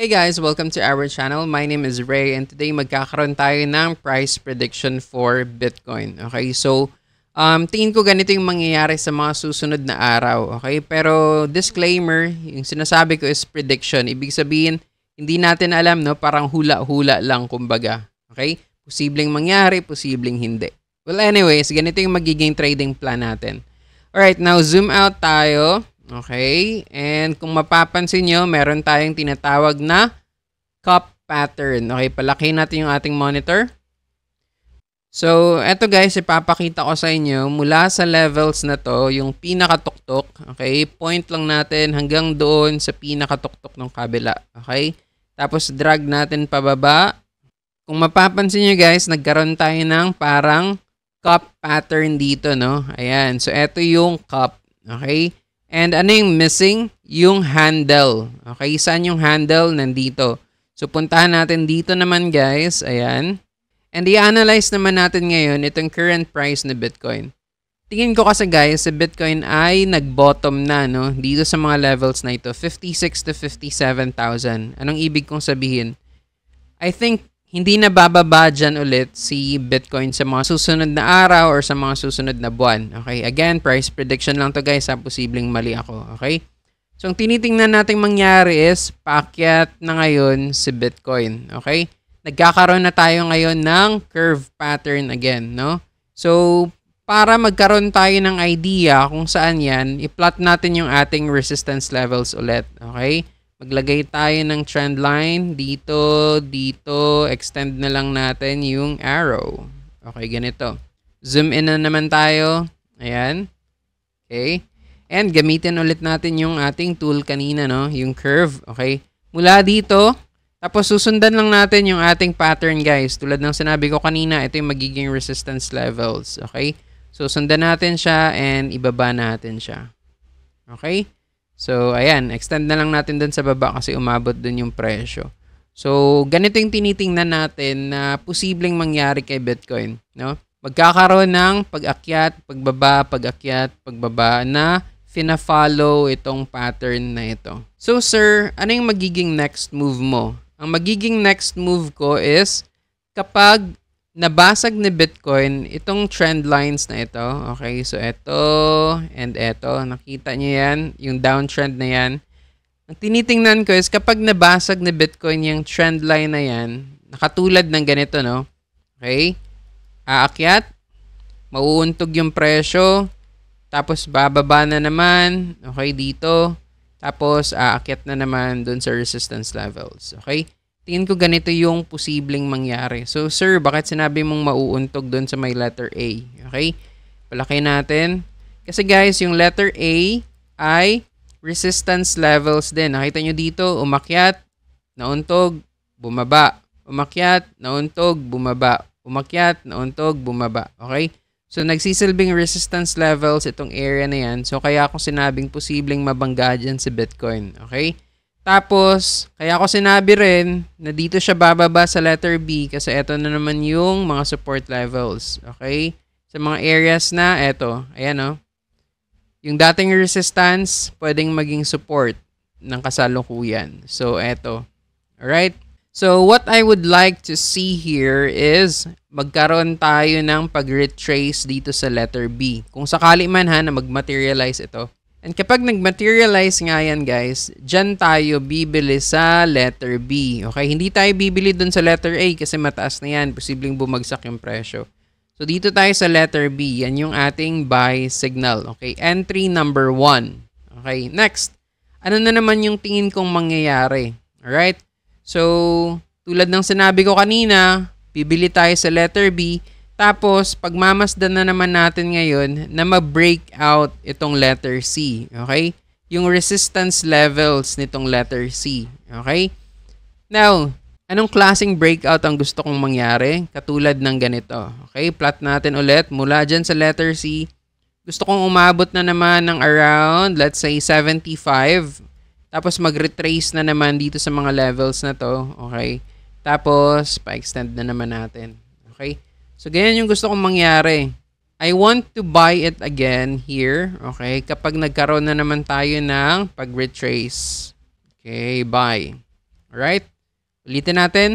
Hey guys, welcome to our channel. My name is Ray and today magkakaroon tayo ng price prediction for Bitcoin. Okay, so um, tingin ko ganito yung mangyayari sa mga susunod na araw. Okay, pero disclaimer, yung sinasabi ko is prediction. Ibig sabihin, hindi natin alam, no? parang hula-hula lang kumbaga. Okay, posibleng mangyari, posibleng hindi. Well anyways, ganito yung magiging trading plan natin. Alright, now zoom out tayo. Okay? And kung mapapansin nyo, meron tayong tinatawag na cup pattern. Okay, palakihin natin yung ating monitor. So, eto guys, ipapakita ko sa inyo mula sa levels na to, yung pinakatuktok, okay? Point lang natin hanggang doon sa pinakatuktok ng kabila, okay? Tapos drag natin pababa. Kung mapapansin nyo guys, nagkaroon tayo ng parang cup pattern dito, no? Ayan, so eto yung cup, okay? And ano yung missing? Yung handle. Okay, saan yung handle? Nandito. So, puntahan natin dito naman guys. Ayan. And i-analyze naman natin ngayon itong current price na Bitcoin. Tingin ko kasi guys, si Bitcoin ay nag-bottom na no? dito sa mga levels na ito, 56 to 57,000. Anong ibig kong sabihin? I think hindi na bababa dyan ulit si Bitcoin sa mga susunod na araw or sa mga susunod na buwan. Okay, again, price prediction lang to guys ha, posibleng mali ako. Okay? So, ang tinitingnan natin mangyari is, pakyat na ngayon si Bitcoin. Okay? Nagkakaroon na tayo ngayon ng curve pattern again, no? So, para magkaroon tayo ng idea kung saan yan, i-plot natin yung ating resistance levels ulit. Okay? Maglagay tayo ng trend line dito, dito, extend na lang natin yung arrow. Okay, ganito. Zoom in na naman tayo. Ayan. Okay. And gamitin ulit natin yung ating tool kanina, no? Yung curve, okay? Mula dito, tapos susundan lang natin yung ating pattern, guys. Tulad ng sinabi ko kanina, ito yung magiging resistance levels, okay? Susundan natin siya and ibaba natin siya. Okay? So, ayan, extend na lang natin dun sa baba kasi umabot dun yung presyo. So, ganito yung tinitingnan natin na posibleng mangyari kay Bitcoin. No? Magkakaroon ng pag-akyat, pagbaba, pag-akyat, pagbaba na fina-follow itong pattern na ito. So sir, ano yung magiging next move mo? Ang magiging next move ko is kapag nabasag ni Bitcoin itong trend lines na ito. Okay, so ito and ito. Nakita niyo yan, yung downtrend na yan. Ang tinitingnan ko is kapag nabasag ni Bitcoin yung trend line na yan, nakatulad ng ganito, no? Okay? Aakyat, mauuntog yung presyo, tapos bababa na naman, okay, dito. Tapos aakyat na naman dun sa resistance levels, okay? tingin ko ganito yung posibleng mangyari. So, sir, bakit sinabi mong mauuntog doon sa may letter A? Okay? Palaki natin. Kasi guys, yung letter A ay resistance levels din. Nakita nyo dito, umakyat, nauntog, bumaba. Umakyat, nauntog, bumaba. Umakyat, nauntog, bumaba. Okay? So, nagsisilbing resistance levels itong area na yan. So, kaya ako sinabing posibleng mabangga dyan si Bitcoin. Okay? Tapos, kaya ko sinabi rin na dito siya bababa sa letter B kasi ito na naman yung mga support levels. Okay? Sa mga areas na, ito. Ayan o. Oh. Yung dating resistance, pwedeng maging support ng kasalukuyan. So, ito. Alright? So, what I would like to see here is magkaroon tayo ng pag-retrace dito sa letter B. Kung sakali man ha na mag-materialize ito. And kapag nag-materialize nga yan guys, dyan tayo bibili sa letter B. Okay, hindi tayo bibili dun sa letter A kasi mataas na yan. Posibleng bumagsak yung presyo. So dito tayo sa letter B. Yan yung ating buy signal. Okay, entry number 1. Okay, next. Ano na naman yung tingin kong mangyayari? Alright? So, tulad ng sinabi ko kanina, bibili tayo sa letter B tapos, pagmamasdan na naman natin ngayon na ma-break out itong letter C. Okay? Yung resistance levels nitong letter C. Okay? Now, anong klaseng breakout ang gusto kong mangyari? Katulad ng ganito. Okay? Plot natin ulit mula dyan sa letter C. Gusto kong umabot na naman ng around, let's say, 75. Tapos mag-retrace na naman dito sa mga levels na to. Okay? Tapos, pa-extend na naman natin. Okay? So, ganyan yung gusto kong mangyari. I want to buy it again here. Okay? Kapag nagkaroon na naman tayo ng pag-retrace. Okay, buy. Alright? Ulitin natin.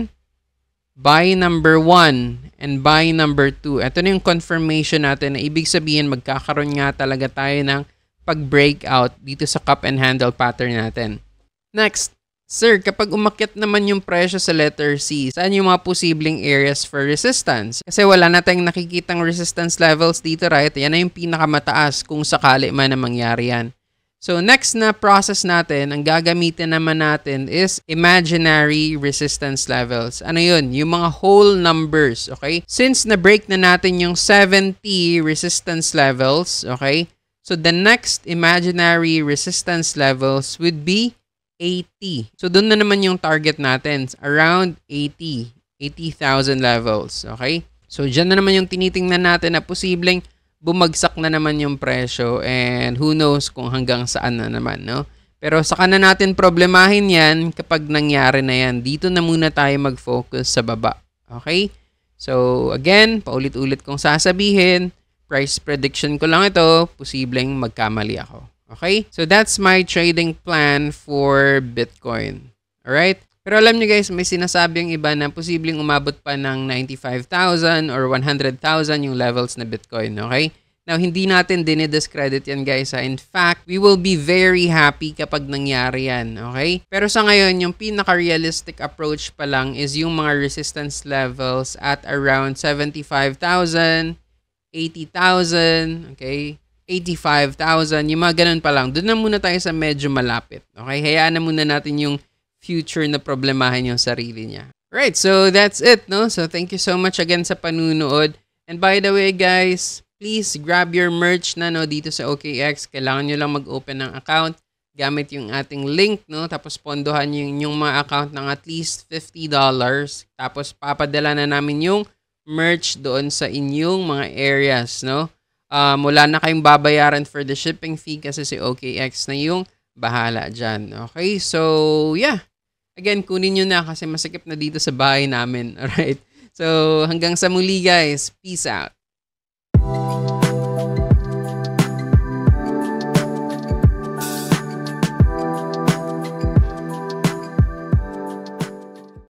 Buy number 1 and buy number 2. Ito na yung confirmation natin na ibig sabihin magkakaroon nga talaga tayo ng pag-breakout dito sa cup and handle pattern natin. Next, Sir, kapag umakyat naman yung presyo sa letter C, saan yung mga posibleng areas for resistance? Kasi wala na tayong nakikitang resistance levels dito, right? Yan na yung pinakamataas kung sakali man na mangyari yan. So next na process natin, ang gagamitin naman natin is imaginary resistance levels. Ano yun? Yung mga whole numbers, okay? Since na-break na natin yung 70 resistance levels, okay? So the next imaginary resistance levels would be 80. So, doon na naman yung target natin. Around 80. 80,000 levels. Okay? So, dyan na naman yung tinitingnan natin na posibleng bumagsak na naman yung presyo and who knows kung hanggang saan na naman, no? Pero saka na natin problemahin yan kapag nangyari na yan. Dito na muna tayo mag-focus sa baba. Okay? So, again, paulit-ulit kong sasabihin, price prediction ko lang ito, posibleng magkamali ako. Okay? So that's my trading plan for Bitcoin. Alright? Pero alam nyo guys, may sinasabi yung iba na posibleng umabot pa ng 95,000 or 100,000 yung levels na Bitcoin, okay? Now, hindi natin dinidiscredit yan guys. Ha? In fact, we will be very happy kapag nangyari yan, okay? Pero sa ngayon, yung pinaka-realistic approach pa lang is yung mga resistance levels at around 75,000, 80,000, okay? 85,000, yung mga ganun pa lang. Doon na muna tayo sa medyo malapit. Okay? Hayaan na muna natin yung future na problemahin yung sarili niya. Right, so that's it, no? So thank you so much again sa panunood. And by the way, guys, please grab your merch na, no, dito sa OKX. Kailangan nyo lang mag-open ng account gamit yung ating link, no? Tapos pondohan yung inyong mga account ng at least $50. Tapos papadala na namin yung merch doon sa inyong mga areas, no? um, wala na kayong babayaran for the shipping fee kasi si OKX na yung bahala dyan. Okay? So, yeah. Again, kunin nyo na kasi masikip na dito sa bahay namin. Alright? So, hanggang sa muli guys. Peace out.